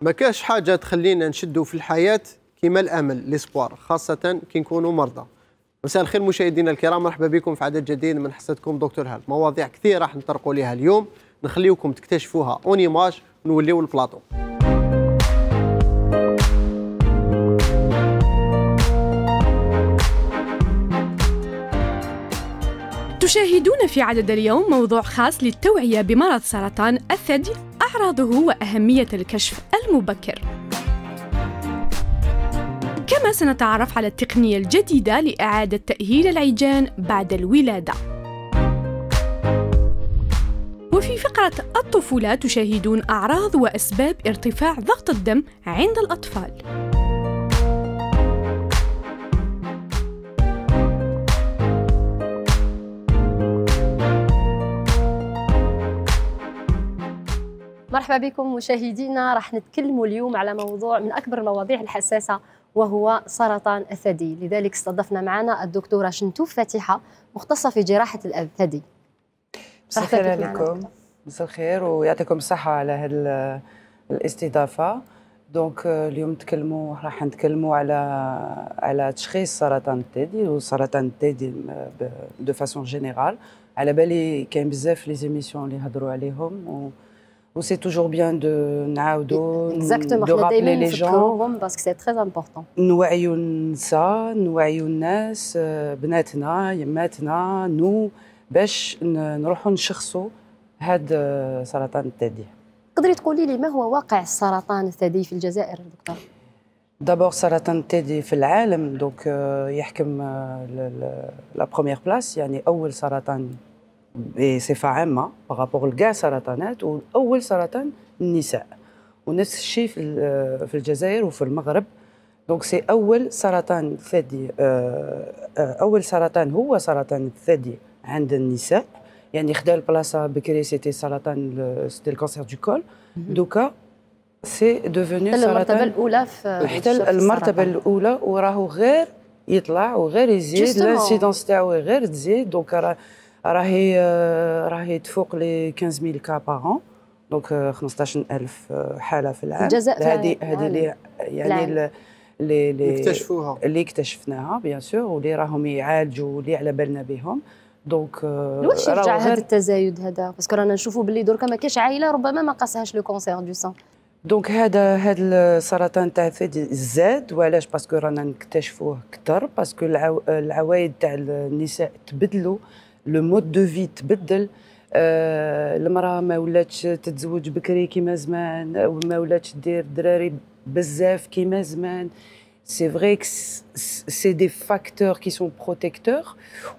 ما كاش حاجه تخلينا نشدوا في الحياه كيما الامل الإسبوار خاصه كي نكونوا مرضى مساء الخير مشاهدينا الكرام مرحبا بكم في عدد جديد من حصتكم دكتور هالد مواضيع كثيره راح نطرقوا لها اليوم نخليوكم تكتشفوها اون ايماج ونوليو البلاطو تشاهدون في عدد اليوم موضوع خاص للتوعية بمرض سرطان الثدي أعراضه وأهمية الكشف المبكر كما سنتعرف على التقنية الجديدة لإعادة تأهيل العيجان بعد الولادة وفي فقرة الطفولة تشاهدون أعراض وأسباب ارتفاع ضغط الدم عند الأطفال مرحبا بكم مشاهدينا راح نتكلموا اليوم على موضوع من اكبر المواضيع الحساسه وهو سرطان الثدي لذلك استضفنا معنا الدكتوره شنتوف فاتحه مختصه في جراحه الثدي مساء الخير عليكم مساء الخير ويعطيكم الصحه على هذه الاستضافه دونك euh, اليوم نتكلموا راح نتكلموا على على تشخيص سرطان الثدي وسرطان الثدي دو فاسون جينيرال على بالي كاين بزاف لي زيميسيون اللي هضروا عليهم و وسي توجور بيان دو نعاودو دو رابلي لي جون باسكو سي تري امبورطون نوعيو النساء نوعيو الناس بناتنا يماتنا نو باش نروحو نشخصو هاد آه، سرطان الثدي تقدري تقولي لي ما هو واقع السرطان الثدي في الجزائر دكتور دابور سرطان الثدي في العالم دونك آه، يحكم آه، لا بروميير بلاس يعني اول سرطان بصفه عامه بغابوغ لكاع سرطانات واول سرطان النساء ونفس الشيء في الجزائر وفي المغرب دونك سي اول سرطان ثدي اول سرطان هو سرطان الثدي عند النساء يعني خدا البلاصه بكري سيتي سرطان سيتي الكونسير دو كول دوكا سي دوفوني المرتبه الاولى في حتى المرتبه الاولى وراهو غير يطلع وغير يزيد لانسيدونس تاعو غير تزيد دونك راه راهي راهي تفوق لي 15000 كا باغون دونك 15000 حاله في العام هذه هذه يعني اللي يعني اللي اللي اكتشفوها اللي اكتشفناها بيان سور واللي راهم يعالجوا واللي على بالنا بهم دونك euh، واش يرجع هذا التزايد هذا باسكو رانا نشوفوا باللي دركا ما كاينش عائله ربما ما قاسهاش لو كونسير دو سون دونك هذا هذا السرطان تاع الثدي زاد وعلاش باسكو رانا نكتشفوه كثر باسكو العوايد تاع النساء تبدلوا لو مود دو في تبدل المراه ما ولاتش تتزوج بكري كيما زمان ما ولاتش دير دراري بزاف كيما زمان سي فري سي دي فاكتور كي سون بروتيكتور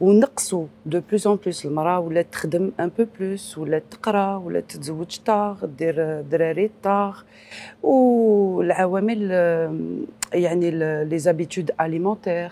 ونقصوا دو بلوس ان بلوس المراه ولات تخدم ان بو بلوس ولات تقرا ولات تتزوج طاغ دير دراري طاغ والعوامل آه، يعني لي زابيتود اليمونتير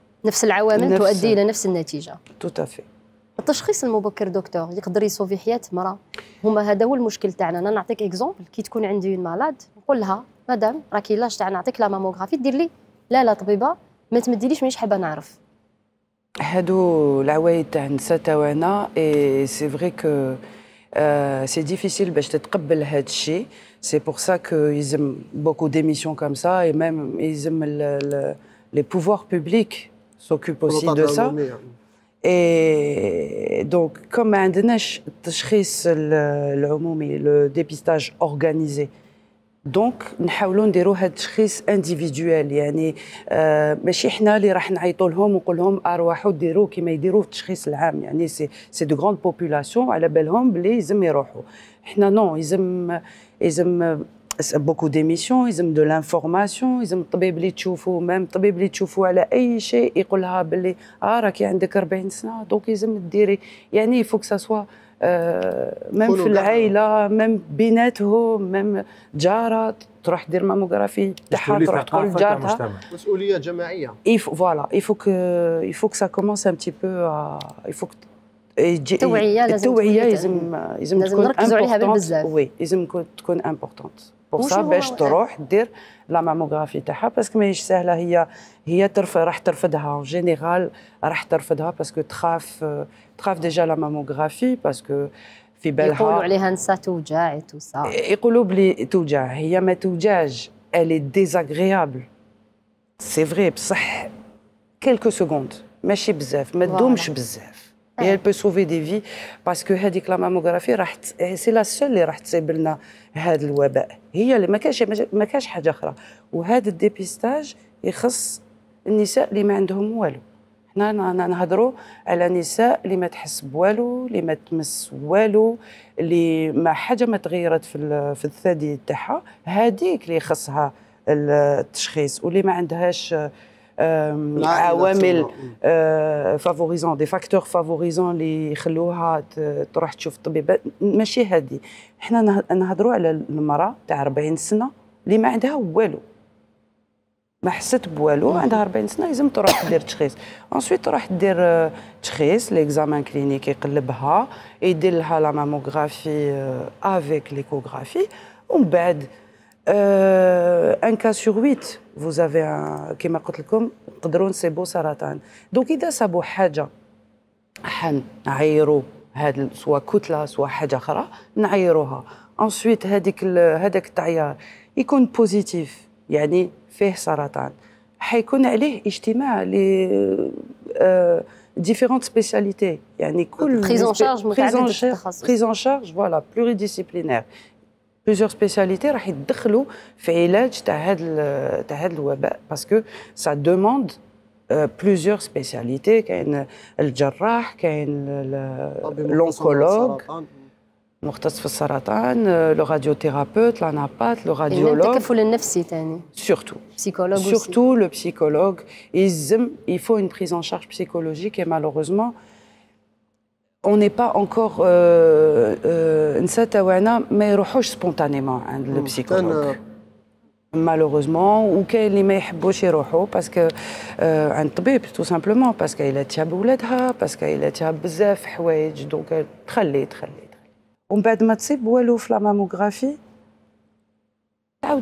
نفس العوامل نفس تؤدي الى نفس النتيجه توتافي التشخيص المبكر دكتور يقدر يسوفي حياه مرأة هما هذا هو المشكل تاعنا انا نعطيك اكزومبل كي تكون عندي اون مالاد نقول لها مدام راكي لاش تاع نعطيك لا ماموغرافي دير لي لا لا طبيبه ما تمديليش مانيش حابه نعرف هادو العوايد تاع النساء تاعنا اي سي فري كو سي ديفيسيل باش تتقبل هاد الشيء سي بور سا كو يلزم بوكو ديميسيون كوم سا اي ميم يلزم لي بوفوار بوبليك s'occupe aussi de ça. Hein. Et donc, comme un dénèchris, le dépistage organisé. Donc, nous essayons de faire des tests individuels. Nous pas nous qui allons leur dire C'est de grandes populations, ils devraient y Nous, non, ils بوكو ديميسيون يلزم دو لانفورماسيون يلزم الطبيب اللي تشوفوه ميم الطبيب اللي تشوفوه على اي شيء يقول لها باللي اه راكي عندك 40 سنه دونك يلزم ديري يعني فوك ساسوا آه ميم في العائله ميم بيناتهم ميم جاره تروح دير ماموغرافي تاعها تروح تقول لجارتها مسؤوليه جماعيه فوالا يفوك يفوك سا كومونس ان تي بو يفوك إيه، إيه، التوعيه لازم التوعيه لازم لازم تكون نركزوا عليها بزاف وي لازم تكون امبورطونت بور سا باش تروح دير لا ماموغرافي تاعها باسكو ماهيش سهله هي هي ترف راح ترفضها اون جينيرال راح ترفضها باسكو تخاف تخاف ديجا لا ماموغرافي باسكو في بالها يقولوا عليها نسا توجع توسع يقولوا بلي توجع هي ما توجعش الي ديزاغريابل سي فري بصح كيلكو سكوند ماشي بزاف ما تدومش بزاف et elle peut sauver des vies parce que هذيك لا ماموغرافي راح سي لا سول اللي راح تسيب لنا هذا الوباء هي اللي ما كاش ما كاش حاجه اخرى وهذا الديبيستاج يخص النساء اللي ما عندهم والو حنا نهضروا على نساء اللي ما تحس بوالو اللي ما تمس والو اللي ما حاجه ما تغيرت في في الثدي تاعها هذيك اللي يخصها التشخيص واللي ما عندهاش نعم، عوامل آه، فافوريزون دي فاكتور فافوريزون اللي يخلوها تروح تشوف الطبيب ماشي هذه حنا نهضروا على المراه تاع 40 سنه اللي ما عندها والو ما حست بوالو عندها 40 سنه لازم تروح دير تشخيص انسويت تروح دير آه، تشخيص ليكزامان كلينيك يقلبها يدير لها لا ماموغرافي افيك ليكوغرافي ومن بعد ان كا سور 8 فوز افي كيما قلت لكم تقدروا نصيبوا سرطان دونك اذا صابوا حاجه حن نعيروا هاد سوا كتله سوا حاجه اخرى نعيروها انسويت هاديك, هذاك التعيار يكون بوزيتيف يعني فيه سرطان حيكون عليه اجتماع ل ديفيرونت آه، سبيسياليتي يعني كل Prise en charge, prise en شارج فوالا pluridisciplinaire. plusieurs spécialités راح يدخلوا fait علاج تاع de تاع هذا parce que ça demande euh, plusieurs spécialités qu'il y a le chirurgien l'oncologue le radiothérapeute là le radiologue il faut le نفسي ثاني surtout psychologue surtout le psychologue il faut une prise en charge psychologique et malheureusement on n'est pas encore euh, euh, nsatawana mais spontanément hein, le mm. psychologue malheureusement ou qu'elle parce que euh, tout simplement parce qu'il a très parce qu'il a donc on la mammographie,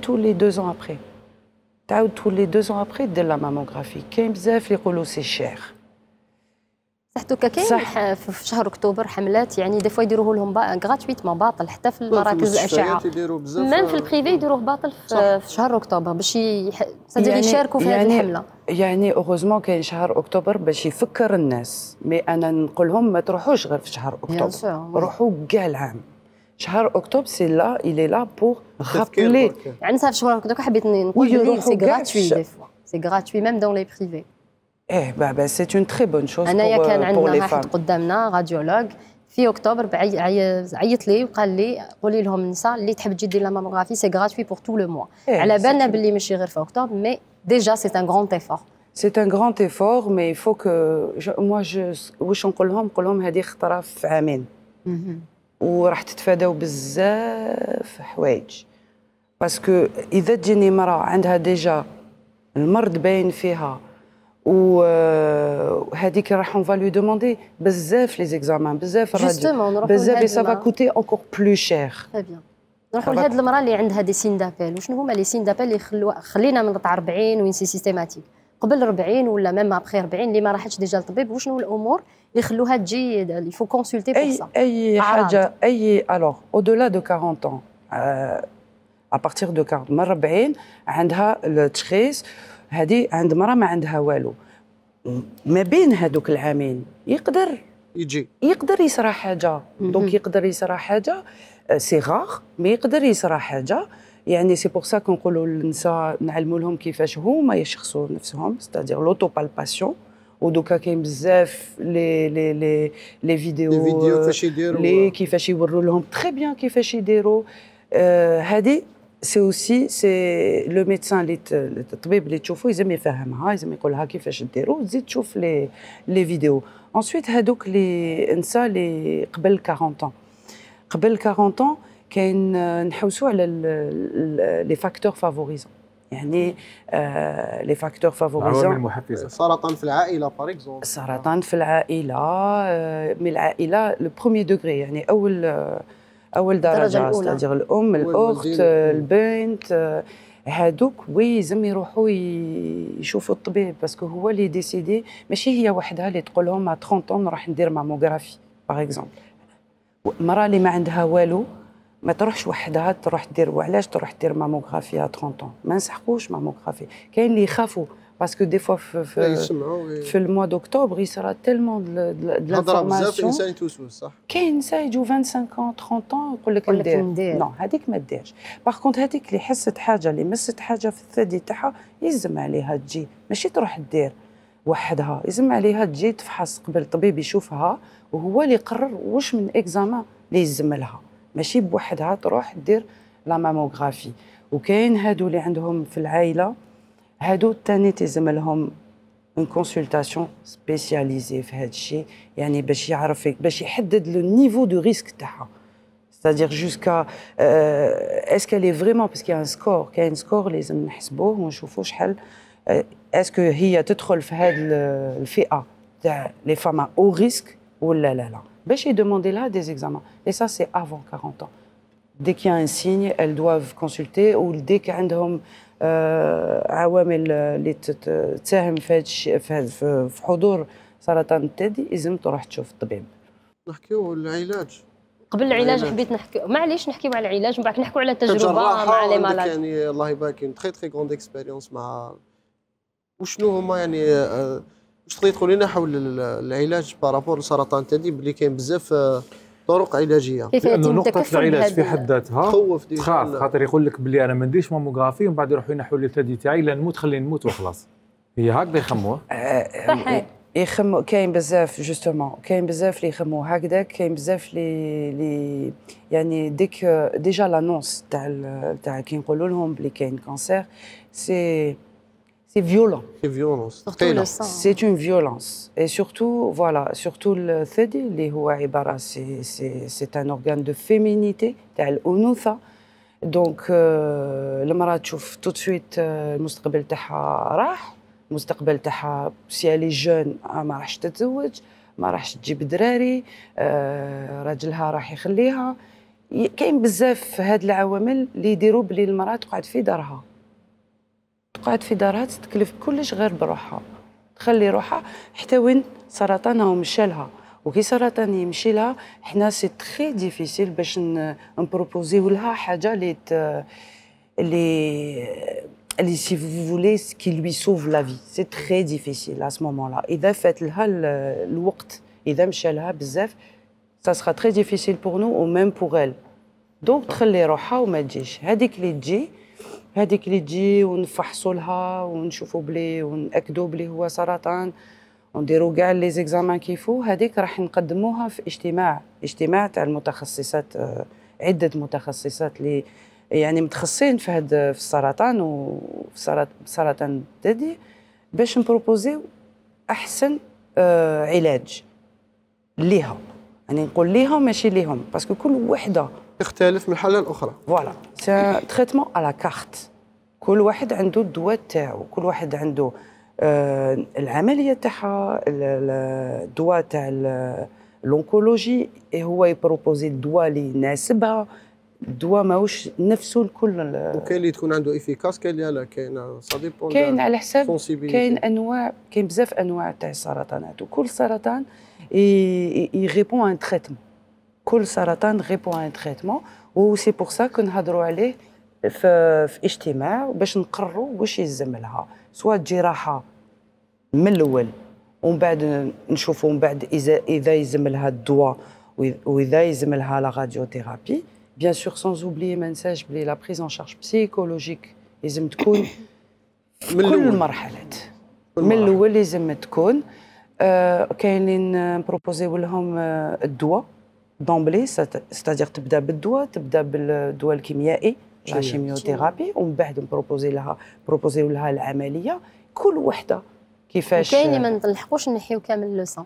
tous les deux ans après tous les deux ans après de la mammographie c'est cher حتى كاين في شهر اكتوبر حملات يعني دي فوا يديروه لهم غراتويتمون باطل حتى في مراكز الاشعه من في البريفي يديروه باطل في, في شهر اكتوبر باش يصدر يعني يشاركوا في يعني هذه الحمله يعني اوغوزمون كاين شهر اكتوبر باش يفكر الناس مي انا نقول لهم ما تروحوش غير في شهر اكتوبر روحوا كاع العام شهر اكتوبر سي لا الي لا بور رابلي عندها في شهر اكتوبر حبيت نقول سي غراتوي دي فوا سي غراتوي ميم دون لي بريفي ايه بابا سي اون تري بون شوز انايا كان euh, عندنا واحد قدامنا راديولوج في اكتوبر عيط لي وقال لي قولي لهم النساء اللي تحب تجي دير لا ماموغرافي سي غراتوي بور تو لو موا على بالنا باللي ماشي غير في اكتوبر مي ديجا سي ان غران ايفور سي ان غران ايفور مي فو كو موا واش نقول لهم نقول لهم هذه خطره في عامين وراح تتفاداو بزاف حوايج باسكو اذا تجيني مراه عندها ديجا المرض باين فيها وهذيك راح اون فالو دوموندي بزاف لي زيكزامان بزاف بزاف بزاف فا كوتي اونكور بلو شير نروحوا لهاد المراه اللي عندها دي سين دابيل وشنو هما لي سين دابيل اللي خلو خلينا من قطع 40 وين سي سيستيماتيك قبل 40 ولا ميم ابخي 40 اللي ما راحتش ديجا للطبيب وشنو الامور اللي خلوها تجي اللي فو كونسلتي بور سا اي حاجه اي الوغ او دولا دو 40 ans ا بارتير دو 40 من 40 عندها التشخيص هذه عند مرة ما عندها والو ما بين هذوك العامين يقدر يجي يقدر يصرى حاجه دونك يقدر يصرى حاجه سي غاغ ما يقدر يصرى حاجه يعني سي بور سا كنقولوا للنساء نعلموا لهم كيفاش هما يشخصوا نفسهم ستادير لوتو بالباسيون ودوكا كاين بزاف لي لي لي لي فيديو فيديو كيفاش يديروا لي كيفاش يوروا لهم تري بيان كيفاش يديروا euh، هذه سي اوسي سي لو ميدسان اللي الطبيب اللي تشوفه يزم يفهمها يلزم يقولها كيفاش ديرو تزيد تشوف لي لي فيديو انسويت هادوك لي نسا لي قبل 40 ans قبل 40 ans كاين نحوسو على لي فاكتور فافوريزون يعني لي فاكتور فافوريزون عوامل محفزه سرطان في العائله باغ اكزومبل السرطان في العائله آه من العائله لو بروميي دوغري يعني اول آه اول درجه استاذ الام الاخت البنت هادوك لازم يروحوا يشوفوا الطبيب باسكو هو اللي ديسيدي ماشي هي وحدها اللي تقول لهم 30 راح ندير ماموغرافي باغ اكزومبل المراه اللي ما عندها والو ما تروحش وحدها تروح دير وعلاش تروح دير ماموغرافي 30 ما نسحقوش ماموغرافي كاين اللي يخافوا باسكو دي فوا في في, في الموا دوكتوبر يصرى تيلمون د لانفورماسيون بزاف الانسان يتوسوس صح كاين سايجو 25 30 ans يقول لك ندير نو هذيك ما ديرش باغ كونت هذيك اللي حست حاجه اللي مست حاجه في الثدي تاعها يلزم عليها تجي ماشي تروح دير وحدها يلزم عليها تجي تفحص قبل طبيب يشوفها وهو اللي يقرر واش من اكزامان اللي يلزم لها ماشي بوحدها تروح دير لا ماموغرافي وكاين هادو اللي عندهم في العائله هادو تاني تلزم لهم consultation spécialisée, في هذا الشيء يعني باش يعرف باش يحدد لو نيفو دو ريسك تاعها C'est-à-dire jusqu'à euh, est-ce qu'elle est vraiment parce qu'il y a un score, qu'il y a un score les نحسبوه ونشوفوا شحال est-ce que هي تدخل في هذه الفئة تاع les femmes à haut risque ولا لا لا باش demandé là des examens et ça c'est avant 40 ans. Dès qu'il y a un signe, elles doivent consulter ou dès qu'elles ont آه، عوامل اللي تساهم في هذا الشيء في حضور سرطان الثدي لازم تروح تشوف الطبيب نحكيو العلاج قبل العلاج حبيت نحكي معليش نحكيو على العلاج ومن بعد نحكيو على التجربه مع لي مالاد يعني الله يبارك اون تري تري غوند اكسبيريونس مع وشنو هما يعني آه، واش تقدر تقول لنا حول العلاج بارابور لسرطان الثدي بلي كاين بزاف آه، طرق علاجيه لانه نقطه العلاج في حد ذاتها تخوف تخاف خاطر يقول لك بلي انا ما نديرش ماموغرافي ومن بعد يروحوا ينحوا لي الثدي تاعي لا نموت خليني نموت وخلاص هي هكذا يخموها آه، آه، صحيح آه، يخمو كاين بزاف جوستومون كاين بزاف اللي يخمو هكذاك كاين بزاف اللي اللي يعني ديك ديجا لانونس تاع تاع كي نقولوا لهم بلي كاين كانسير سي C'est violent. C'est violence. C'est une violence. Et surtout, voilà, surtout le thedi, les c'est un organe de féminité, tel Unutha. Donc, le mara tout de suite euh, le mustaqbal taha راح المستقبل تاعها سي الي جون ما راحش تتزوج ما راحش تجيب دراري آه راجلها راح يخليها كاين بزاف هاد العوامل اللي يديروا بلي المراه تقعد في دارها تقعد في دارها تتكلف كلش غير بروحها تخلي روحها حتى وين سرطانها ومشالها وكي سرطان يمشي لها حنا سي تخي ديفيسيل باش نبروبوزيو لها حاجه اللي اللي اللي سي فو فولي كي لوي سوف لا في سي تخي ديفيسيل ا سمومون لا اذا فات لها الوقت اذا مشى لها بزاف سا سرا تخي ديفيسيل بور نو و ميم بور ال دونك تخلي روحها وما تجيش هذيك اللي تجي هذيك اللي تجي ونفحصوا لها ونشوفوا بلي ونأكدوا بلي هو سرطان ونديروا كاع لي زيكزامان كيفو هذيك راح نقدموها في اجتماع اجتماع تاع المتخصصات آه، عده متخصصات اللي يعني متخصصين في هذا في السرطان وفي سرطان الثدي باش نبروبوزيو احسن آه، علاج ليها يعني نقول ليها ماشي ليهم باسكو كل وحده يختلف من حاله لاخرى فوالا سي تريتمون على كارت كل واحد عنده الدواء تاعو كل واحد عنده آه العمليه تاعها الدواء تاع الانكولوجي إيه هو يبروبوزي الدواء اللي يناسبها الدواء ماهوش نفسه لكل وكاين اللي تكون عنده افيكاس كاين اللي لا كاين سا ديبون كاين على حساب كاين انواع كاين بزاف انواع تاع السرطانات وكل سرطان يغيبون ان تريتمون كل سرطان غيبو ان تريتمون وسي بور سا كنهضروا عليه في, في اجتماع باش نقرروا واش يلزم لها سواء جراحه من الاول ومن بعد نشوفوا من بعد اذا اذا يلزم لها الدواء واذا يلزم لها لا راديوثيرابي بيان سور سانز اوبلي ما نساش بلي لا بريز ان شارج بسيكولوجيك لازم تكون من كل المرحلات من الاول لازم تكون آه كاينين آه، بروبوزيو لهم آه، الدواء دومبلي ستادير تبدا بالدواء تبدا بالدواء الكيميائي لا كيميوثيرابي ومن بعد نبروبوزي لها بروبوزي لها العمليه كل وحده كيفاش كاين اللي ما نطلحقوش نحيو كامل لو سان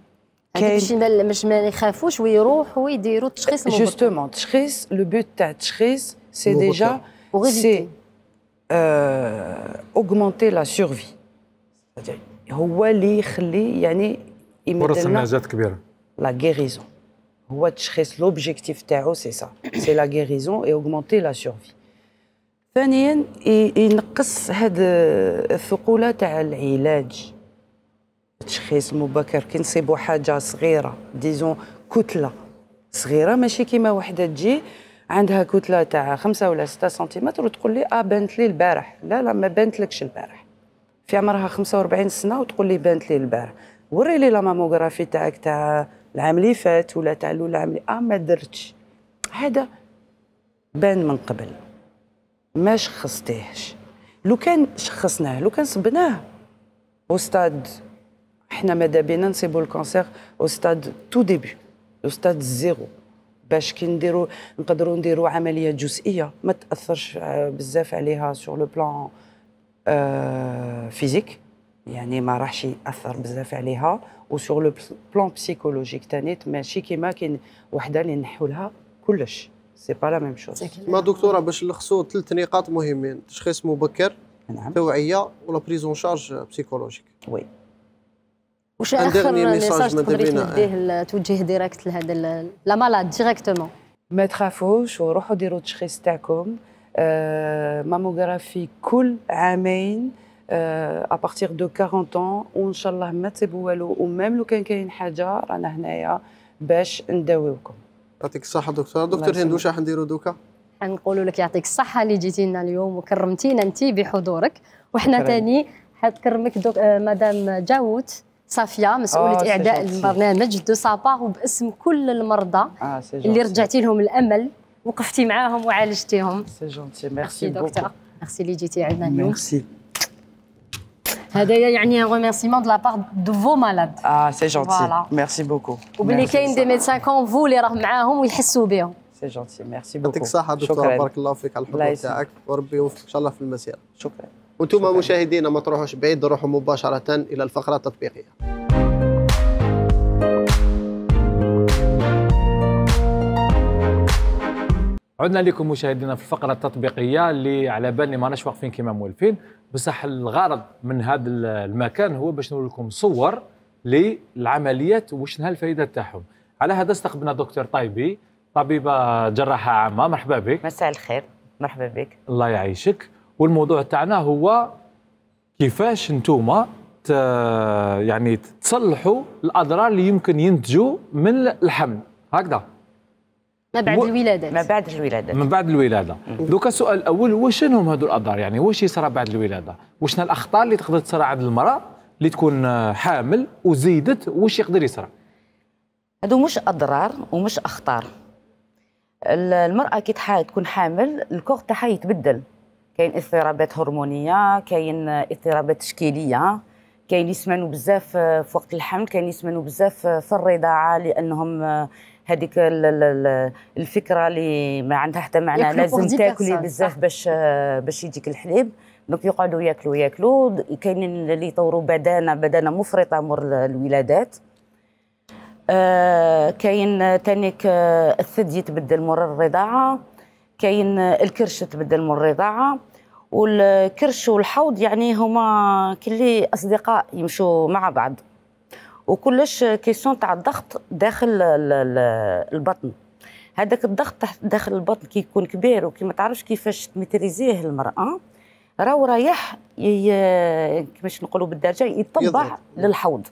كاين باش ما يخافوش ويروحوا ويديروا التشخيص مبكر جوستومون التشخيص لو بوت تاع التشخيص سي ديجا سي اوغمونتي لا سيرفي هو اللي يخلي يعني فرص النجاه كبيره لا غيريزون هو تشخيص لوبجيكتيف تاعو سي سا سي لا غيريزون اي اوغمونتي لا سيرفي ثانيا ينقص هاد الثقوله تاع العلاج تشخيص مبكر كي نصيبو حاجه صغيره ديزون كتله صغيره ماشي كيما وحده تجي عندها كتله تاع خمسة ولا ستة سنتيمتر وتقول لي اه بانت لي البارح لا لا ما بانتلكش البارح في عمرها 45 سنه وتقول لي بانت لي البارح وري لي لا ماموغرافي تاعك تاع العام اللي فات ولا تاع العام اه ما درتش هذا بان من قبل ما شخصتيهش لو كان شخصناه لو كان صبناه استاد احنا ماذا بينا نصيبوا الكونسير استاد تو ديبي استاد زيرو باش كي نديرو نقدروا نديرو عمليه جزئيه ما تاثرش آه، بزاف عليها سور لو بلان اه فيزيك يعني ما راحش ياثر بزاف عليها وسور لو بلان بسيكولوجيك تانيت ماشي كيما كاين وحده اللي نحوا لها كلش سي با لا ميم شوز ما دكتوره باش نلخصوا ثلاث نقاط مهمين تشخيص مبكر نعم توعيه ولا بريزون شارج بسيكولوجيك وي واش اخر ميساج تقدري تديه توجيه ديريكت لهذا لا مالاد ديريكتومون ما تخافوش وروحوا ديروا التشخيص تاعكم آه ماموغرافي كل عامين Euh, à partir دو 40 ans وان شاء الله ما تسيبوا والو ومام لو كان كاين حاجه رانا هنايا باش نداويوكم يعطيك الصحه دكتور دكتور هند واش راح نديروا دوكا نقول لك يعطيك الصحه اللي جيتي لنا اليوم وكرمتينا انت بحضورك وحنا ثاني حتكرمك دوك آه، مدام جاوت صافيه مسؤوله آه اعداء البرنامج دو سابار وباسم كل المرضى آه اللي رجعتي لهم الامل وقفتي معاهم وعالجتيهم سي جونتي ميرسي دكتور ميرسي اللي جيتي عندنا اليوم ميرسي هذايا يعني ريميرسيمون دو لابار دو فو مالاد اه سي جونتي ميرسي بوكو وبلي كاين دي ميدسان كون فو اللي راه معاهم ويحسوا بهم سي جونتي ميرسي بوكو يعطيك الصحه دكتور بارك الله فيك على الحضور تاعك وربي يوفقك ان شاء الله في المسيره شكرا وانتم مشاهدينا ما تروحوش بعيد روحوا مباشره الى الفقره التطبيقيه عدنا لكم مشاهدينا في الفقره التطبيقيه اللي على بالي ما ناش واقفين كيما مولفين بصح الغرض من هذا المكان هو باش نقول لكم صور للعمليات وشنها الفائده تاعهم على هذا استقبلنا دكتور طيبي طبيبه جراحه عامه مرحبا بك مساء الخير مرحبا بك الله يعيشك والموضوع تاعنا هو كيفاش نتوما يعني تصلحوا الاضرار اللي يمكن ينتجوا من الحمل هكذا ما بعد و... الولادات ما بعد الولادات من بعد الولاده دوكا السؤال الاول هو شنو هذو الاضرار يعني واش يصرى بعد الولاده وشنا الاخطار اللي تقدر تصرى عند المراه اللي تكون حامل وزيدت واش يقدر يصرى هادو مش اضرار ومش اخطار المراه كي تكون حامل الكور تاعها يتبدل كاين اضطرابات هرمونيه كاين اضطرابات تشكيليه كاين يسمنوا بزاف آه، في وقت الحمل كاين يسمنوا بزاف آه، في الرضاعه لانهم آه، هذيك الفكره اللي ما عندها حتى معنى لازم تاكلي بزاف باش باش يجيك الحليب دونك يقعدوا ياكلوا ياكلوا كاينين اللي يطوروا بدانه بدانه مفرطه مور الولادات آه كاين تانيك الثدي يتبدل مور الرضاعه كاين الكرش تبدل مور الرضاعه والكرش والحوض يعني هما كلي اصدقاء يمشوا مع بعض وكلش كيسيون تاع الضغط داخل البطن هذاك الضغط داخل البطن كي يكون كبير وكي ما تعرفش كيفاش تمتريزيه المراه راهو رايح كيفاش نقولوا بالدرجه يطبع للحوض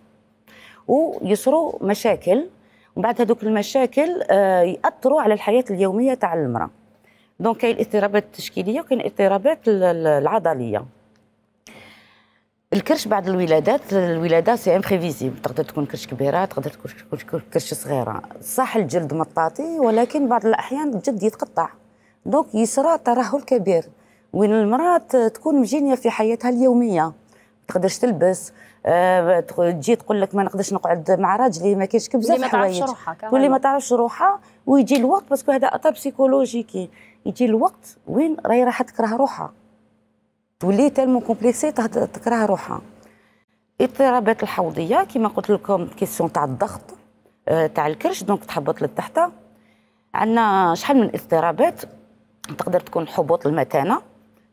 ويصرو مشاكل ومن بعد هذوك المشاكل آه، ياثروا على الحياه اليوميه تاع المراه دونك كاين الاضطرابات التشكيليه وكاين الاضطرابات العضليه الكرش بعد الولادات الولاده سي امبريفيزيبل تقدر تكون كرش كبيره تقدر تكون كرش صغيره صح الجلد مطاطي ولكن بعض الاحيان الجلد يتقطع دونك يصرى ترهل كبير وين المراه تكون مجينيه في حياتها اليوميه تقدرش تلبس أه تجي تقول لك ما نقدرش نقعد مع راجلي ما كاينش كبزه في حوايج واللي ما تعرفش روحها ويجي الوقت باسكو هذا اثر بسيكولوجيكي يجي الوقت وين راهي راح تكره روحها تولي تالمو كومبليكسي تكره روحها اضطرابات الحوضيه كما قلت لكم كيسيون تاع الضغط آه، تاع الكرش دونك تحبط للتحت عندنا شحال من اضطرابات تقدر تكون حبوط المتانه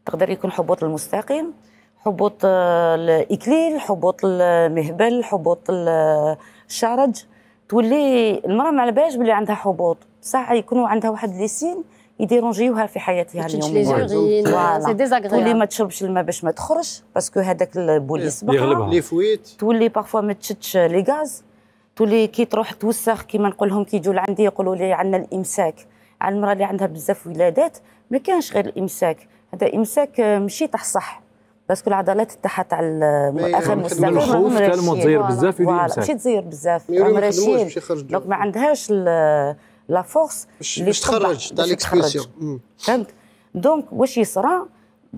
تقدر يكون حبوط المستقيم حبوط آه، الاكليل حبوط المهبل حبوط الشرج تولي المراه ما على بالهاش بلي عندها حبوط صح يكونوا عندها واحد لي سين يديرونجيوها في حياتها اليوميه سي ديزاغريبل تولي ما تشربش الماء باش ما تخرجش باسكو هذاك البوليس يسبقها لي فويت تولي بارفوا ما تشدش لي غاز تولي كي تروح توسخ كيما نقول لهم كي يجوا لعندي يقولوا لي عندنا الامساك على المراه اللي عندها بزاف ولادات ما كانش غير الامساك هذا امساك آه، مشي تاع الصح باسكو العضلات تاعها تاع الاخر مستقر الخوف تزير بزاف ماشي تزير بزاف ما عندهاش لا فورس اللي تخرج تاع ليكسبرسيون فهمت دونك واش يصرى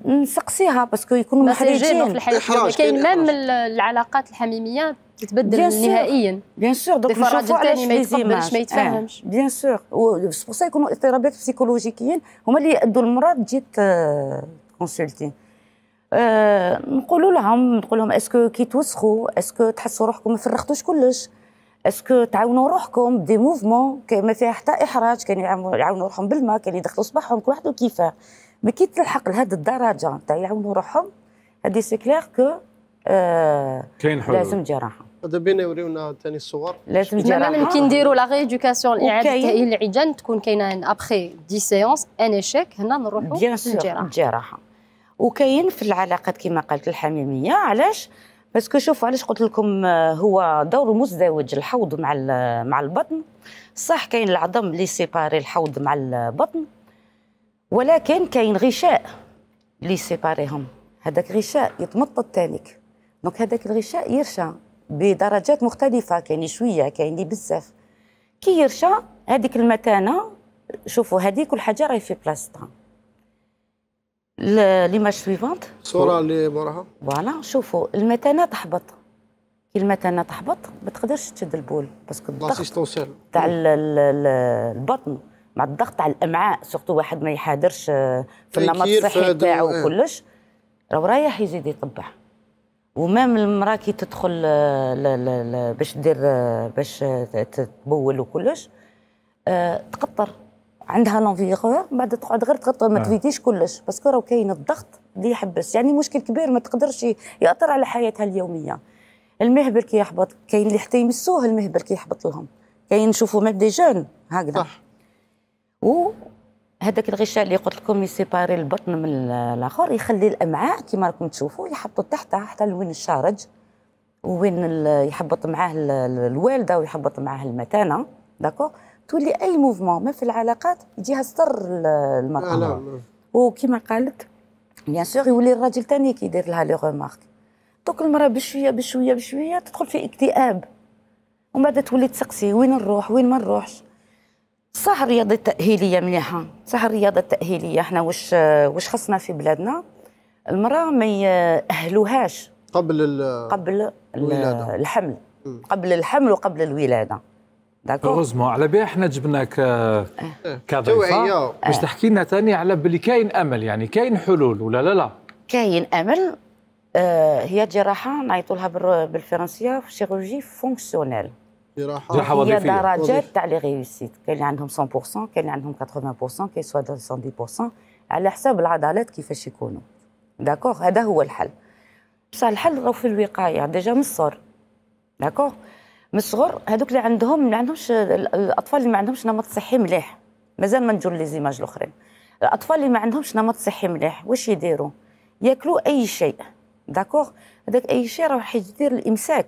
نسقسيها باسكو يكونوا محرجين في الحاله كاين ميم العلاقات الحميميه تتبدل نهائيا بيان سور دونك الراجل الثاني ما يتقبلش ما يتفهمش بيان سور سي بور سا يكونوا اضطرابات سيكولوجيكيين هما اللي يأدوا المرض تجي كونسلتي أه نقولوا لهم نقول لهم اسكو كي توسخوا اسكو تحسوا روحكم ما فرغتوش كلش اسكو تعاونوا روحكم دي موفمون ما فيها حتى احراج كان يعاونوا روحهم بالماء كان يدخلوا صباحهم كل واحد وكيفاه مي كي تلحق لهذ الدرجه تاع يعاونوا روحهم هذه سي كلير كو آه، كاين حلول لازم جراحه هذا بينا يوريونا ثاني الصور لازم جراحه ما كي نديروا لا ريدوكاسيون اعاده تاهيل العجان تكون كاينه ابخي دي سيونس ان ايشيك هنا نروحوا للجراحه الجراحه وكاين في العلاقات كما قالت الحميميه علاش باسكو شوفوا علاش قلت لكم آه، هو دور مزدوج الحوض مع آه، مع البطن صح كاين العظم اللي سيباري الحوض مع البطن ولكن كاين غشاء اللي سيباريهم هذاك غشاء يتمطط تانيك دونك هذاك الغشاء يرشى بدرجات مختلفه كاين شويه كاين بزاف كي يرشى هذيك المتانه شوفوا هذيك كل حاجه راهي في بلاصتها ليماج سويفونت الصوره اللي موراها فوالا شوفوا المتانه تحبط كي المتانه تحبط ما تقدرش تشد البول باسكو الضغط تاع البطن مع الضغط تاع الامعاء سورتو واحد ما يحادرش آه، في النمط الصحي تاعو إيه. كلش راه رايح يزيد يطبع ومام المراه كي تدخل آه، باش دير آه، باش تبول وكلش تقطر عندها لونفيغور بعد تقعد غير تغطي ما نعم. تفيديش كلش باسكو راه كاين الضغط اللي يحبس يعني مشكل كبير ما تقدرش ياثر على حياتها اليوميه المهبل كي يحبط كاين اللي حتى يمسوه المهبل كي يحبط لهم كاين نشوفوا ميم دي جون هكذا صح و هذاك الغشاء اللي قلت لكم يسيباري البطن من الاخر يخلي الامعاء كما راكم تشوفوا يحطوا تحتها حتى لوين الشارج وين يحبط معاه الوالده ويحبط معاه المتانه داكو تولي اي موفمون ما في العلاقات يجيها ستر المراه لا لا وكما قالت بيان سور يولي الراجل ثاني كيدير لها لي غومارك دوك المراه بشويه بشويه بشويه تدخل في اكتئاب ومن بعد تولي تسقسي وين نروح وين ما نروحش صح الرياضه التاهيليه مليحه صح الرياضه التاهيليه احنا واش واش خصنا في بلادنا المراه ما ياهلوهاش قبل قبل الولاده الحمل م. قبل الحمل وقبل الولاده اوغوزمون على بها احنا جبناك كضيفه آه، إيه. باش إيه. تحكي لنا ثاني على بلي كاين امل يعني كاين حلول ولا لا لا كاين امل آه، هي جراحه نعيطوا لها بالفرنسيه شيروجي فونكسيونيل جراحه وظيفيه هي درجات تاع لي ريوسيت كاين اللي عندهم 100% كاين اللي عندهم 80% كاين سوا 110% على حساب العضلات كيفاش يكونوا داكوغ هذا هو الحل بصح الحل راه في الوقايه ديجا من الصغر داكوغ من الصغر هذوك اللي عندهم ما عندهمش الاطفال اللي ما عندهمش نمط صحي مليح مازال ما نجوا لي زيماج الاخرين الاطفال اللي ما عندهمش نمط صحي مليح واش يديروا ياكلوا اي شيء داكوغ هذاك اي شيء راح يدير الامساك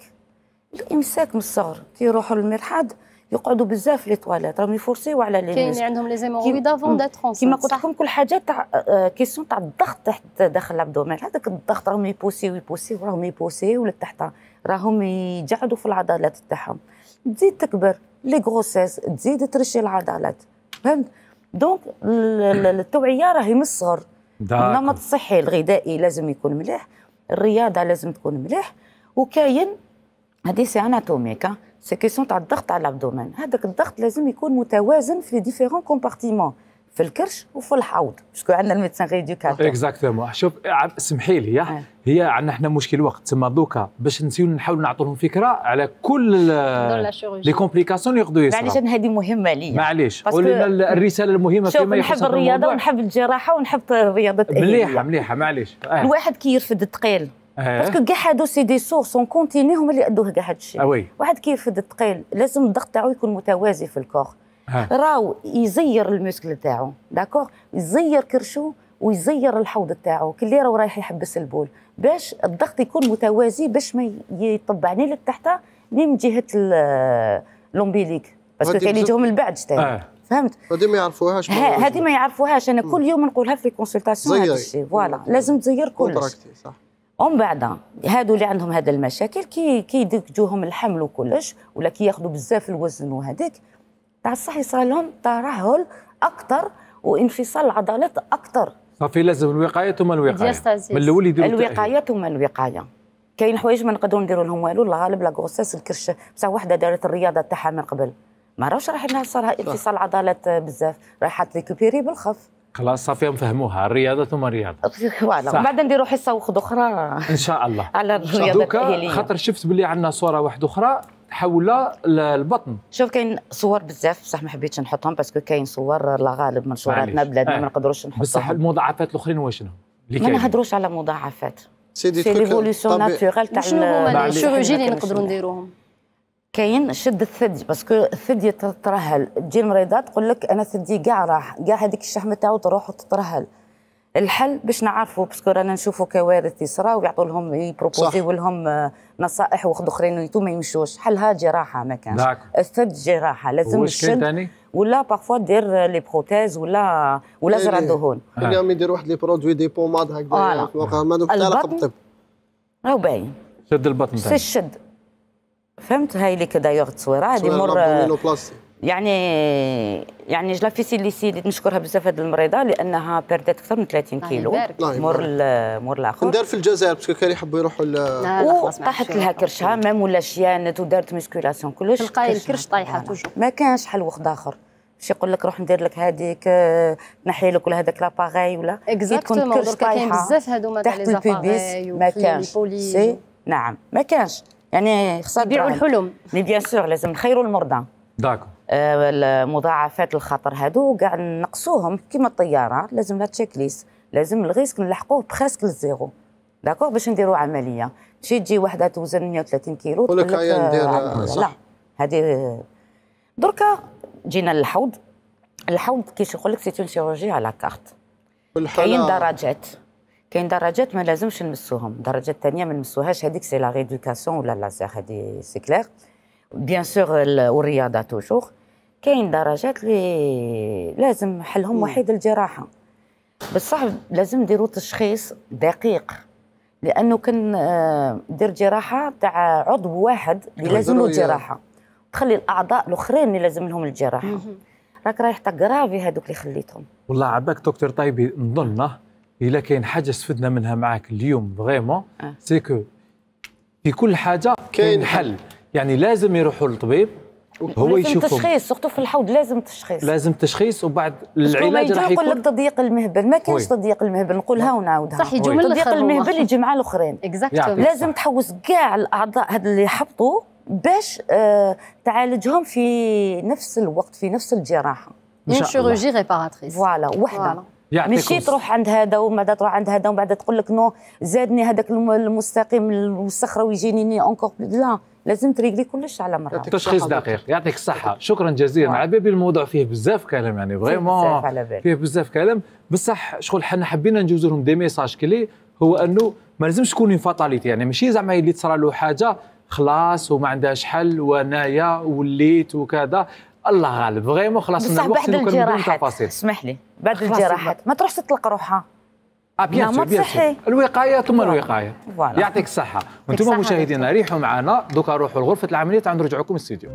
الامساك من الصغر كيروحوا للمرحاض يقعدوا بزاف لي تواليت راهم يفورسيو على لي كاين اللي عندهم لي وي دافون دات كيما قلت لكم كل حاجه تاع كيسيون آه، تاع الضغط تحت داخل الابدومين هذاك الضغط راهم يبوسيو يبوسيو راهم يبوسيو لتحت راهم يجعدوا في العضلات تاعهم تزيد تكبر لي غروسيس تزيد ترشي العضلات فهمت دونك التوعيه راهي من الصغر النمط الصحي الغذائي لازم يكون مليح الرياضه لازم تكون مليح وكاين هذه سي اناتوميك سي كيسيون تاع الضغط على الابدومين هذاك الضغط لازم يكون متوازن في ديفيرون كومبارتيمون في الكرش وفي الحوض باسكو عندنا الميدسان ريديوكاتور اكزاكتومون شوف سمحي لي نعم. هي عندنا حنا مشكل وقت تما دوكا باش نسيو نحاولوا لهم فكره على كل لي كومبليكاسيون اللي يقدروا يصيروا معليش هذه مهمه لي معليش قولي لنا الرساله المهمه فيما يخص نحب الرياضه ونحب الجراحه ونحب الرياضه مليحه مليحه معليش اه. الواحد كي يرفد الثقيل باسكو آه. كاع هادو سي دي سورس اون كونتيني هما اللي ادوه كاع هاد الشيء آه، واحد كيرفد الثقيل لازم الضغط تاعو يكون متوازي في الكور راو يزير الموسكل تاعو داكوغ يزير كرشو ويزير الحوض تاعو كل راهو رايح يحبس البول باش الضغط يكون متوازي باش ما يطبعني لك تحت لي من جهه لومبيليك باسكو كاين كان يجيهم البعد شتاعي آه. فهمت هذه ما يعرفوهاش هذه ما يعرفوهاش انا كل يوم نقولها في الكونسلتاسيون هذا الشيء فوالا لازم تزير كلش صح ومن بعد هادو اللي عندهم هذا المشاكل كي كي يدجوهم الحمل وكلش ولا كي ياخذوا بزاف الوزن وهذيك تاع الصحي صار لهم ترهل اكثر وانفصال العضلات اكثر صافي لازم الوقايه ثم الوقايه من الاول يديروا الوقايه ثم الوقايه كاين حوايج ما نقدروا نديروا لهم والو الغالب لا غوسيس الكرش بصح وحده دارت الرياضه تاعها من قبل ما راهوش راح انها صارها انفصال عضلات بزاف رايحه تريكوبيري بالخف خلاص صافي نفهموها الرياضه ثم الرياضه فوالا بعد نديروا حصه واحده اخرى ان شاء الله على الرياضه خاطر شفت باللي عندنا صوره واحده اخرى حول البطن شوف كاين صور بزاف بصح ما حبيتش نحطهم باسكو كاين صور لا غالب صوراتنا بلادنا آه. ما نقدروش نحطهم بصح المضاعفات الاخرين واشنو ما نهضروش على مضاعفات سي ليفوليسيون ليفولوسيون ناتورال تاع شنو هما الشيروجي اللي نقدروا نديروهم كاين شد الثدي باسكو الثدي تترهل تجي المريضه تقول لك انا ثدي كاع راح كاع هذيك الشحمه تاعو تروح وتترهل الحل باش نعرفوا باسكو رانا نشوفوا كوارث يصراو ويعطوا لهم يبروبوزيو لهم آه، نصائح واخد اخرين ويتو ما يمشوش حلها جراحه ما كانش نعم. الثبت جراحه لازم الشد ولا بارفوا دير لي بروتيز ولا ولا زرع إيه، إيه. دهون اليوم آه. يدير واحد لي برودوي دي بوماد هكذا يعني ما نتعلق بالطب راهو باين شد البطن الشد فهمت هاي اللي كدايوغ تصويره هذه مر يعني يعني جلافيسي اللي سيدي نشكرها بزاف هذه المريضه لانها بردت اكثر من 30 كيلو مور مور الاخر ندار في الجزائر باسكو كانوا يحبوا يروحوا طاحت لها كرشها ميم ولا شيانت ودارت مسكولاسيون كلش تلقاي الكرش طايحه توجور ما كانش حل وخد اخر باش يقول لك روح ندير لك هذيك آه، نحي لك ولا هذاك لاباغاي ولا اكزاكتومون درك كاين بزاف هذوما تحت البيبيس ما كانش سي نعم ما كانش يعني خصها تبيعوا الحلم مي بيان سور لازم نخيروا المرضى داكو مضاعفات الخطر هادو كاع نقصوهم كيما الطياره لازم لها تشيك ليست لازم الريسك نلحقوه بخاسك للزيرو داكور باش نديرو عمليه ماشي تجي وحده توزن 130 كيلو تقول لك ندير آه، آه، لا هذه دركا جينا للحوض الحوض كيش يقول لك سيتون شيروجي على كارت كاين درجات كاين درجات ما لازمش نمسوهم درجات ثانيه ما نمسوهاش هذيك سي لا ريدوكاسيون ولا لازير هذه سي كلير بيان سور والرياضه توجور كاين درجات اللي لازم حلهم وحيد الجراحه بصح لازم نديروا تشخيص دقيق لانه كان آه، دير جراحه تاع عضو واحد اللي لازم له جراحه تخلي الاعضاء الاخرين اللي لازم لهم الجراحه راك رايح تقرافي هذوك اللي خليتهم والله عباك دكتور طيبي نظنه الا كاين حاجه استفدنا منها معك اليوم فريمون آه. سيكو في كل حاجه كاين حل يعني لازم يروحوا للطبيب هو يشوف تشخيص سورتو في الحوض لازم تشخيص لازم تشخيص وبعد العلاج راح يكون لك تضييق المهبل ما كاينش تضييق المهبل نقولها ونعاودها صح يجي من تضييق المهبل يجي مع الاخرين لازم تحوس كاع الاعضاء هذ اللي حبطوا باش آه، تعالجهم في نفس الوقت في نفس الجراحه اون شيروجي ريباراتريس فوالا وحده ماشي تروح عند هذا ومن بعد تروح عند هذا ومن بعد تقول لك نو زادني هذاك المستقيم الصخره ويجيني اونكور لا لازم تريقلي كلش على مره تشخيص دقيق يعطيك الصحه شكرا جزيلا على بالي الموضوع فيه بزاف كلام يعني فريمون فيه بزاف كلام بصح شغل حنا حبينا نجوز لهم دي ميساج كلي هو انه ما لازمش تكون فاتاليتي يعني ماشي زعما اللي تصرى له حاجه خلاص وما عندهاش حل وانايا وليت وكذا الله غالب فريمون خلاص من الوقت بعد الجراحات اسمح لي بعد الجراحات ما تروحش تطلق روحها آه، نمط صحي الوقايه ثم الوقايه يعطيك الصحه وانتم مشاهدينا ريحوا معنا دوكا روحوا لغرفه العمليات عند رجعكم الاستديو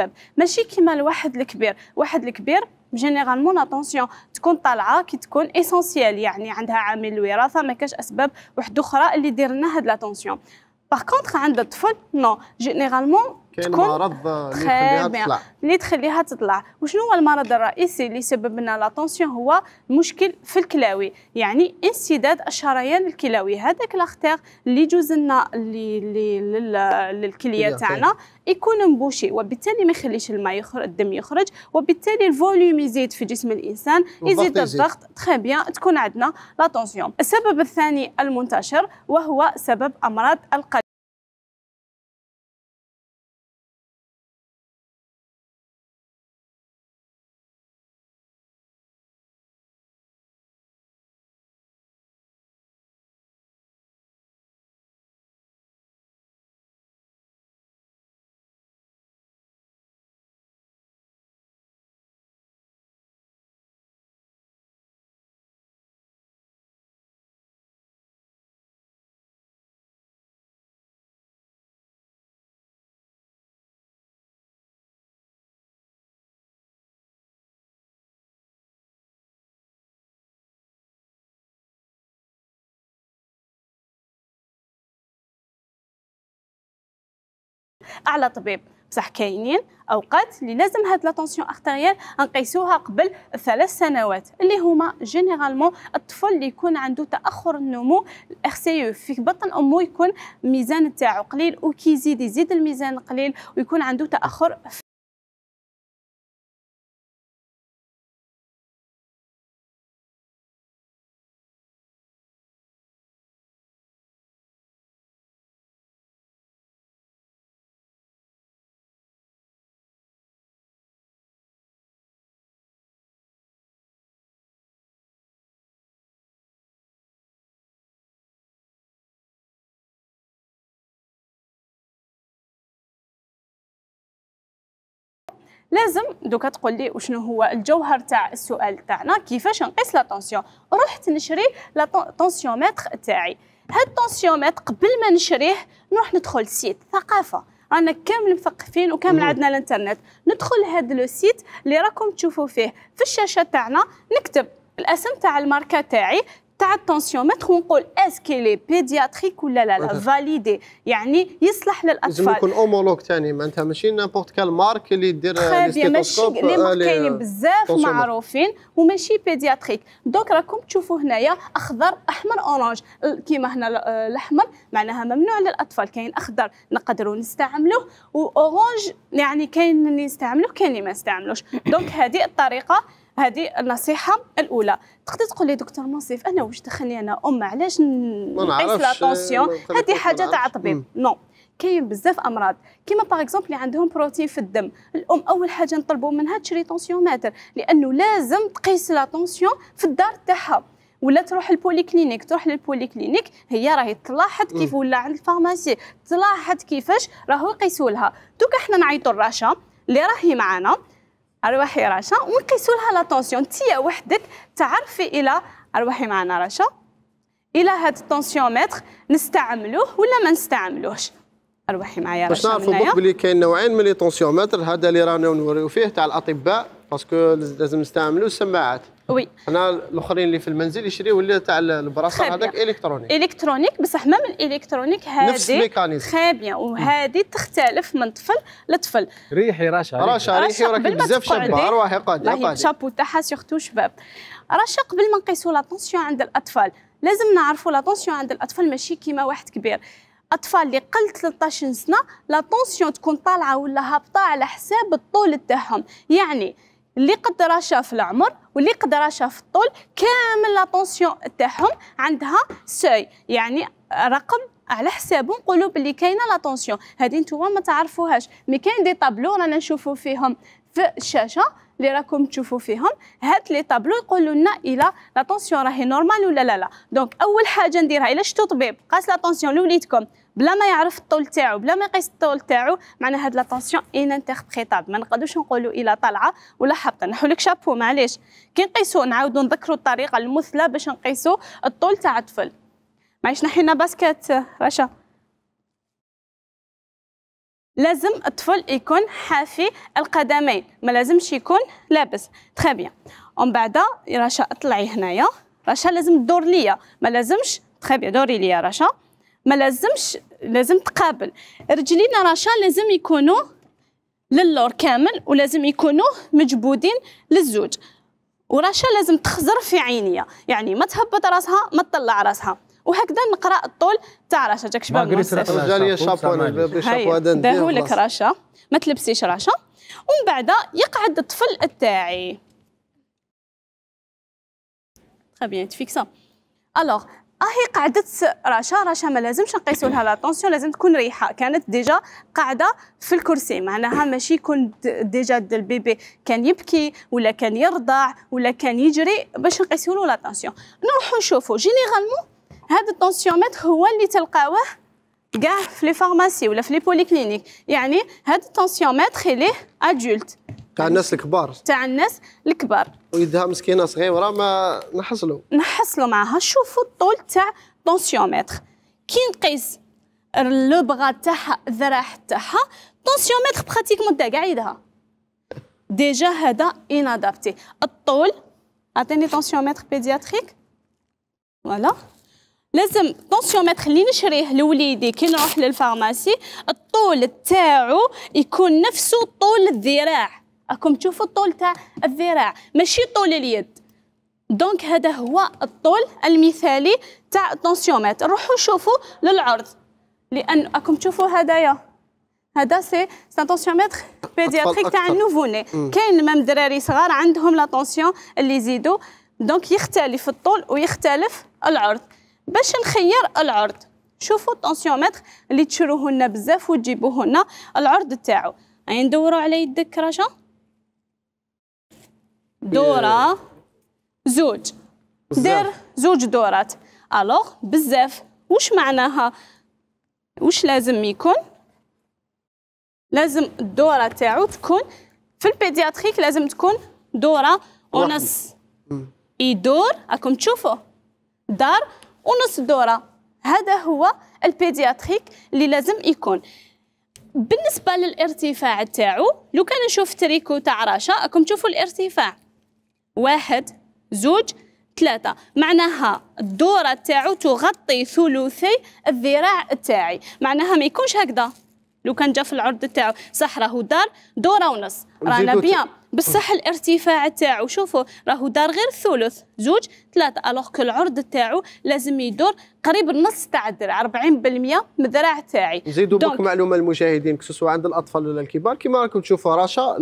الاسباب ماشي كيما الواحد الكبير واحد الكبير جينيرالمون اتونسيون تكون طالعه كي تكون اسونسيال يعني عندها عامل الوراثه ما كاش اسباب واحده اخرى اللي دير لنا هاد لاتونسيون باغ كونطخ عند الطفل نو جينيرالمون كاين مرض اللي تطلع اللي تخليها تطلع وشنو هو المرض الرئيسي اللي سبب لنا لاطونسيون هو مشكل في الكلاوي يعني انسداد الشريان الكلوي هذاك لاختير اللي يجوز لنا للكليه تاعنا يكون مبوشي وبالتالي ما يخليش الماء يخرج الدم يخرج وبالتالي الفوليوم يزيد في جسم الانسان يزيد الضغط تخي بيان تكون عندنا لاطونسيون السبب الثاني المنتشر وهو سبب امراض القلب اعلى طبيب بصح كاينين اوقات اللي لازم هاد لا طونسيون ارتيريال نقيسوها قبل ثلاث سنوات اللي هما جينيرالمون الطفل اللي يكون عنده تاخر النمو الاخ سي في بطن امه يكون ميزان تاعو قليل وكيزيد يزيد الميزان قليل ويكون عنده تاخر لازم دوكا تقول لي وشنو هو الجوهر تاع السؤال تاعنا كيفاش نقيس لا طونسيون رحت نشري لا طونسيومتر تاعي هاد الطونسيومتر قبل ما نشريه نروح ندخل سيت ثقافه رانا كامل مثقفين وكامل عندنا الانترنت ندخل هاد لو سيت اللي راكم تشوفوا فيه في الشاشه تاعنا نكتب الاسم تاع الماركه تاعي تاع التونسيون ما نقول اسكي لي بيدياتريك ولا لا لا فاليدي يعني يصلح للاطفال لازم يكون اومولوك ثاني معناتها ماشي نابورت كال مارك اللي يدير ماشي لي مارك كاينين بزاف معروفين وماشي بيدياتريك دوك راكم تشوفوا هنايا اخضر احمر اورانج كيما هنا آه، الاحمر معناها ممنوع للاطفال كاين اخضر نقدروا نستعملوه واورانج يعني كاين اللي يستعملوه كاين اللي ما يستعملوش دونك هذه الطريقه هذه النصيحه الاولى تقدر تقول لي دكتور منصف انا واش دخلني انا ام علاش نقيس لاتونسيون هذه حاجه تاع طبيب نو كاين بزاف امراض كيما باغ اكزومبل اللي عندهم بروتين في الدم الام اول حاجه نطلبوا منها تشري طونسيوماتر لانه لازم تقيس لاتونسيون في الدار تاعها ولا تروح للبوليكلينيك تروح للبوليكلينيك هي راهي تلاحظ كيف ولا عند الفارماسي تلاحظ كيفاش راهو يقيسوا لها دوكا حنا نعيطوا الرشا اللي راهي معانا أرواحي رشا ونقيسوا لها لا أنت وحدك تعرفي إلى أرواحي معنا رشا إلى هاد الطونسيومتر نستعملوه ولا ما نستعملوهش أرواحي معايا باش نعرفوا بلي كاين نوعين من لي طونسيومتر هذا اللي رانا نوريو فيه تاع الأطباء باسكو لازم نستعملوا السماعات وي حنا الاخرين اللي في المنزل يشريوا اللي تاع البراسه هذاك الكترونيك الكترونيك بصح ما من الكترونيك هذه نفس الميكانيزم تري بيان وهذه تختلف من طفل لطفل ريحي رشا رشا ريحي وراكي بزاف شابه ارواحي قادي قادي شابو تاعها سيغتو شباب رشا قبل ما نقيسوا لا طونسيون عند الاطفال لازم نعرفوا لا طونسيون عند الاطفال ماشي كيما واحد كبير اطفال اللي قل 13 سنه لا طونسيون تكون طالعه ولا هابطه على حساب الطول تاعهم يعني اللي راه شاف العمر واللي راه شاف الطول كامل لاطونسيون تاعهم عندها سوي يعني رقم على حسابو نقولوا بلي كاينه لاطونسيون هذه نتوما ما تعرفوهاش مي كاين دي طابلو رانا نشوفوا فيهم في الشاشه اللي راكم تشوفوا فيهم هاد لي طابلو يقولوا لنا الى لاطونسيون راهي نورمال ولا لا لا دونك اول حاجه نديرها الا شفتوا طبيب قاس لاطونسيون لوليدكم بلا ما يعرف الطول تاعو بلا ما يقيس الطول تاعو معناها هاد لا طونسيون ان انتربريتابل ما نقدروش نقولوا الى طالعه ولا هابطه لك شابو معليش كي نقيسو نعاودو نذكروا الطريقه المثلى باش نقيسو الطول تاع الطفل معليش نحينا باسكت رشا لازم الطفل يكون حافي القدمين ما لازمش يكون لابس تري بيان ومن بعد رشا طلعي هنايا رشا لازم تدور ليا ما لازمش تري بيان دوري ليا رشا ما لازمش لازم تقابل رجلينا رشا لازم يكونوا للور كامل ولازم يكونوا مجبودين للزوج ورشا لازم تخزر في عينيا يعني ما تهبط راسها ما تطلع راسها وهكذا نقرا الطول تاع رشا جاك شباب رجاليه شابو انا داهولك رشا ما تلبسيش رشا ومن بعد يقعد الطفل تاعي تري بيان تفيكسا الوغ اهي قعدت رشا رشا ما لازمش نقيسوا لها طونسيون لازم تكون ريحه كانت ديجا قاعده في الكرسي معناها ماشي يكون ديجا البيبي كان يبكي ولا كان يرضع ولا كان يجري باش نقيسوا له طونسيون نروحوا نشوفوا جينيرالمون هذا التونسيومات هو اللي تلقاوه كاع في لي فارماسي ولا في لي بوليكلينيك يعني هذا التونسيومات خليه ادولت تاع الناس الكبار تاع الناس الكبار ويدها مسكينه صغيره ما نحصلوا نحصلوا معها شوفوا الطول تاع طونسيومتر كي نقيس لو بغا تاعها الذراع تاعها طونسيومتر مدة كاع يدها ديجا هذا انادابتي الطول عطيني طونسيومتر بيدياتريك فوالا لازم طونسيومتر اللي نشريه لوليدي كي نروح للفارماسي الطول تاعو يكون نفسه طول الذراع راكم تشوفوا الطول تاع الذراع ماشي طول اليد دونك هذا هو الطول المثالي تاع التونسيومتر نروحوا نشوفوا للعرض لان راكم تشوفوا هدايا هذا سي سانتونسيومتر بيدياتريك تاع النوفوني كاين مام دراري صغار عندهم لا طونسيون اللي يزيدوا دونك يختلف الطول ويختلف العرض باش نخير العرض شوفوا التونسيومتر اللي تشروه لنا بزاف وتجيبوه لنا العرض تاعو ندوروا على يدك راجا دورة زوج دير زوج دورات الوغ بزاف واش معناها واش لازم يكون لازم الدورة تاعو تكون في البيدياتريك لازم تكون دورة ونص يدور راكم تشوفوه دار ونص دورة هذا هو البيدياتريك اللي لازم يكون بالنسبة للارتفاع تاعو لو كان نشوف تريكو تاع رشا راكم تشوفوا الارتفاع واحد زوج ثلاثة معناها الدورة تاعو تغطي ثلثي الذراع تاعي معناها ما يكونش هكذا لو كان جا في العرض تاعو صح راهو دار دوره ونص رانا بيان بصح الارتفاع تاعو شوفوا راهو دار غير ثلث زوج ثلاثة الوغ كو العرض تاعو لازم يدور قريب النص تاع الدرع 40% من الذراع تاعي نزيدوا بك معلومه للمشاهدين كسوا عند الاطفال ولا الكبار كيما راكم تشوفوا رشا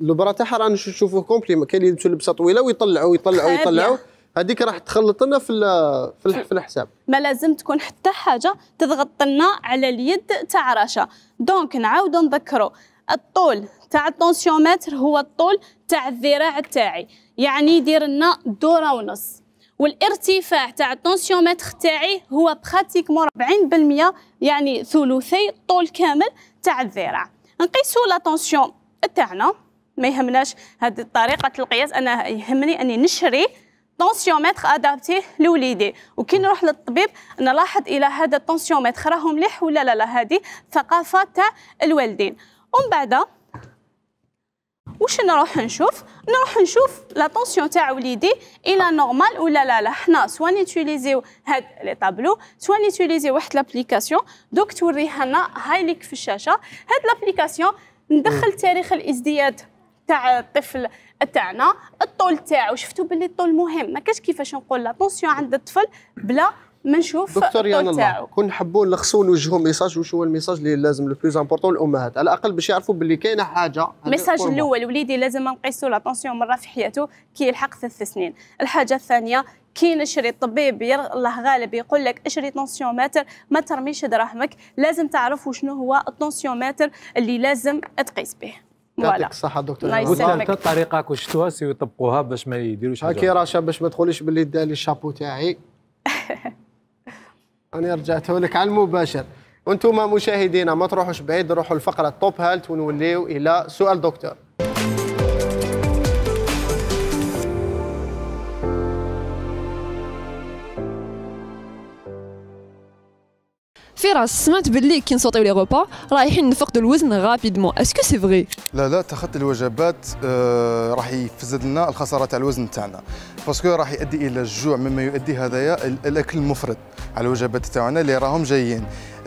البرا تاعها رانا نشوفوه كومبليمون كاين اللي يلبسوا لبسه طويله ويطلعوا ويطلعوا يطلعوا, يطلعوا هذيك راح تخلط لنا في في الحساب ما لازم تكون حتى حاجه تضغط لنا على اليد تاع رشا دونك نعاودوا نذكروا الطول تاع التونسيومتر هو الطول تاع الذراع تاعي يعني يدير لنا دوره ونص والارتفاع تاع التونسيومتر تاعي هو براتيكمون 40% يعني ثلثي الطول كامل تاع الذراع نقيسوا لا تاعنا ما يهمناش هذه الطريقه القياس انا يهمني اني نشري طونسيومتر ادابتيه لوليدي وكي نروح للطبيب نلاحظ الى هذا الطونسيومتر راه مليح ولا لا لا هذه ثقافه تاع الوالدين ومن بعد واش نروح نشوف نروح نشوف لا طونسيون تاع وليدي الى نورمال ولا لا لا حنا سوا نيتيليزيو هاد لي طابلو سوا نيتيليزيو واحد لابليكاسيون دوك توريها لنا هاي ليك في الشاشه هاد لابليكاسيون ندخل تاريخ الازدياد تاع الطفل تاعنا الطول تاعو شفتوا باللي الطول مهم ما كاش كيفاش نقول لاطونسيون عند الطفل بلا ما نشوف دكتور يان الله كون نحبوا نلخصوا نوجهوا ميساج وش هو الميساج اللي لازم لو بلوز امبورطون للامهات على الاقل باش يعرفوا باللي كاينه حاجه الميساج الاول وليدي لازم نقيسوا لاطونسيون مره في حياته كي يلحق ثلاث سنين الحاجه الثانيه كي نشري الطبيب الله غالب يقول لك اشري متر ما ترميش دراهمك لازم تعرف شنو هو متر اللي لازم تقيس به يعطيك الصحه دكتور قلت انت الطريقه كو شفتوها يطبقوها باش ما يديروش هاكي رشا باش ما تقوليش باللي دا لي الشابو تاعي انا رجعت لك على المباشر وانتم مشاهدينا ما تروحوش بعيد روحوا لفقره توب هالت ونوليو الى سؤال دكتور كي راه سمعت باللي كي نسوطيو لي غوبا رايحين نفقدوا الوزن غابيدمون اسكو سي فغي لا لا تخطي الوجبات آه راح يفسد لنا الخساره تاع الوزن تاعنا باسكو راح يؤدي الى الجوع مما يؤدي هذايا الاكل المفرط على الوجبات تاعنا اللي راهم جايين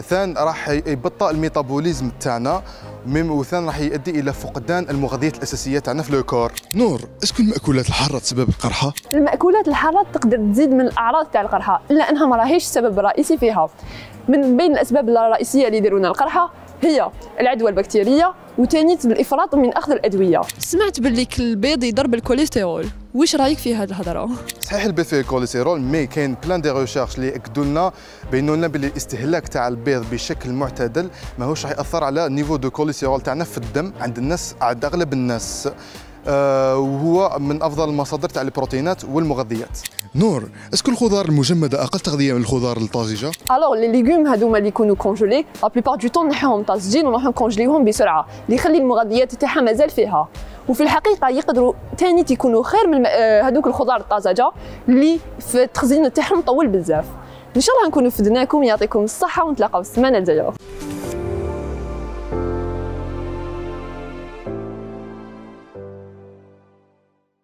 ثان راح يبطئ الميتابوليزم تاعنا ميم وثان راح يؤدي الى فقدان المغذيات الاساسيه تاعنا في لوكور نور اسكو الماكولات الحاره تسبب القرحه الماكولات الحاره تقدر تزيد من الاعراض تاع القرحه لانها ما راهيش السبب الرئيسي فيها من بين الاسباب الرئيسيه اللي يديرونا لنا القرحه هي العدوى البكتيريه وثاني بالافراط من اخذ الادويه سمعت باللي البيض يضرب الكوليسترول واش رايك في هذه الهضره صحيح البيض فيه الكوليسترول مي كاين بلان دي ريشيرش اللي اكدوا لنا بينوا لنا باللي الاستهلاك تاع البيض بشكل معتدل ماهوش راح ياثر على نيفو دو كوليسترول تاعنا في الدم عند الناس عند اغلب الناس آه، وهو من افضل المصادر تاع البروتينات والمغذيات نور اسكو الخضار المجمده اقل تغذيه من الخضار الطازجه الوغ لي ليغوم هذوما اللي يكونوا كونجولي لا بليبار دو طون نحيهم طازجين ونروحو نكونجليهم بسرعه اللي يخلي المغذيات تاعها مازال فيها وفي الحقيقه يقدروا ثاني تيكونوا خير من هذوك آه، الخضار الطازجه اللي في التخزين تاعهم طول بزاف ان شاء الله نكونوا فدناكم يعطيكم الصحه ونتلاقاو السمانه الجايه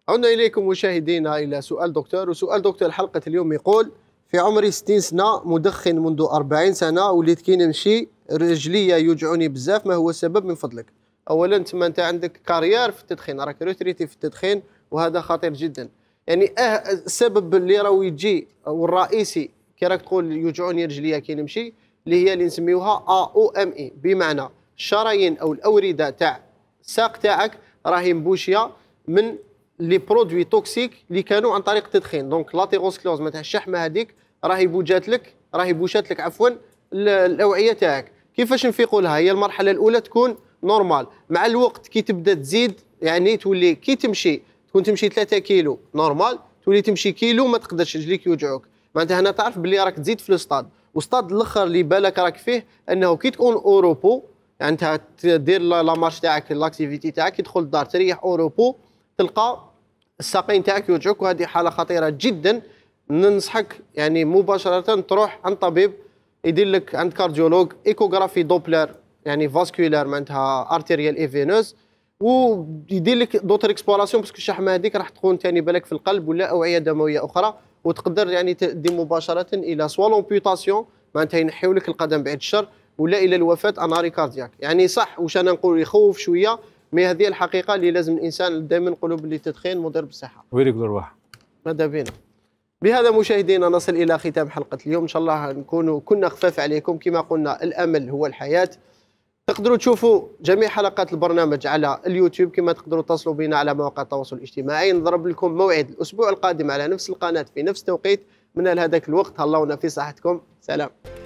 عدنا إليكم مشاهدينا إلى سؤال دكتور وسؤال دكتور حلقة اليوم يقول في عمري 60 سنة مدخن منذ 40 سنة وليت كي نمشي رجليا يوجعوني بزاف ما هو السبب من فضلك أولا تما أنت عندك كاريير في التدخين راك روتريتي في التدخين وهذا خطير جدا يعني أه السبب اللي راهو يجي والرئيسي كي راك تقول يوجعوني رجليا كي نمشي اللي هي اللي نسميوها ا او ام اي بمعنى الشرايين او الاورده تاع الساق تاعك راهي مبوشيه من لي برودوي توكسيك اللي كانوا عن طريق التدخين دونك لاتيروسكلوز معناتها الشحمه هذيك راهي بوجات لك راهي بوشات لك عفوا الاوعيه تاعك كيفاش نفيقوا لها هي المرحله الاولى تكون نورمال مع الوقت كي تبدا تزيد يعني تولي كي تمشي تكون تمشي 3 كيلو نورمال تولي تمشي كيلو ما تقدرش رجليك يوجعوك معناتها هنا تعرف باللي راك تزيد في الاستاد واستاد الاخر اللي بالك راك فيه انه كي تكون اوروبو يعني انت دير لا مارش تاعك لاكتيفيتي تاعك كي تدخل الدار تريح اوروبو تلقى الساقين تاعك يوجعوك وهذه حاله خطيره جدا ننصحك يعني مباشره تروح عند طبيب يدير لك عند كارديولوج ايكوغرافي دوبلر يعني فاسكولار معناتها ارتيريال اي فينوس ويدير لك دوتر اكسبلوراسيون باسكو الشحمه هذيك راح تكون ثاني بالك في القلب ولا اوعيه دمويه اخرى وتقدر يعني تدي مباشره الى سوا لومبيوتاسيون معناتها ينحيو لك القدم بعد الشر ولا الى الوفاه اناري كاردياك يعني صح واش انا نقول يخوف شويه مي هذه الحقيقه اللي لازم الانسان دائما نقولوا باللي تدخين مضر بالصحه ويرقدوا الواحد ماذا بينا بهذا مشاهدينا نصل الى ختام حلقه اليوم ان شاء الله نكونوا كنا خفاف عليكم كما قلنا الامل هو الحياه تقدروا تشوفوا جميع حلقات البرنامج على اليوتيوب كما تقدروا تتصلوا بنا على مواقع التواصل الاجتماعي نضرب لكم موعد الاسبوع القادم على نفس القناه في نفس التوقيت من هذاك الوقت هلاونا في صحتكم سلام